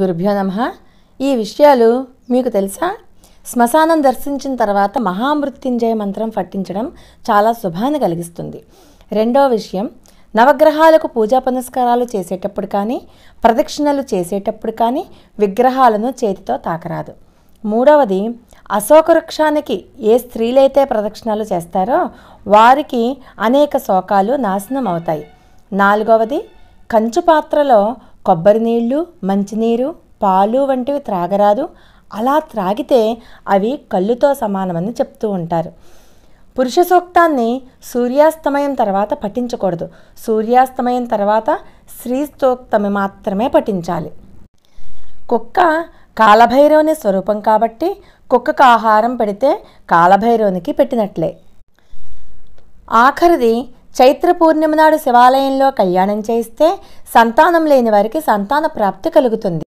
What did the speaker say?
గురుభ్యో నమ ఈ విషయాలు మీకు తెలుసా శ్మశానం దర్శించిన తర్వాత మహామృత్యుంజయ మంత్రం పట్టించడం చాలా శుభాన్ని కలిగిస్తుంది రెండో విషయం నవగ్రహాలకు పూజా పునస్కారాలు చేసేటప్పుడు కానీ ప్రదక్షిణలు చేసేటప్పుడు కానీ విగ్రహాలను చేతితో తాకరాదు మూడవది అశోక వృక్షానికి ఏ స్త్రీలైతే ప్రదక్షిణలు చేస్తారో వారికి అనేక శోకాలు నాశనం అవుతాయి నాలుగవది కంచు పాత్రలో కొబ్బరి నీళ్లు మంచినీరు పాలు వంటివి త్రాగరాదు అలా త్రాగితే అవి కళ్ళుతో సమానమని చెప్తూ ఉంటారు పురుష సూక్తాన్ని సూర్యాస్తమయం తర్వాత పఠించకూడదు సూర్యాస్తమయం తర్వాత స్త్రీ సూక్తమి మాత్రమే పఠించాలి కుక్క కాలభైరవుని స్వరూపం కాబట్టి కుక్కకు ఆహారం పెడితే కాలభైరవునికి పెట్టినట్లే ఆఖరిది చైత్ర పూర్ణిమ నాడు శివాలయంలో కళ్యాణం చేస్తే సంతానం లేని వారికి సంతాన ప్రాప్తి కలుగుతుంది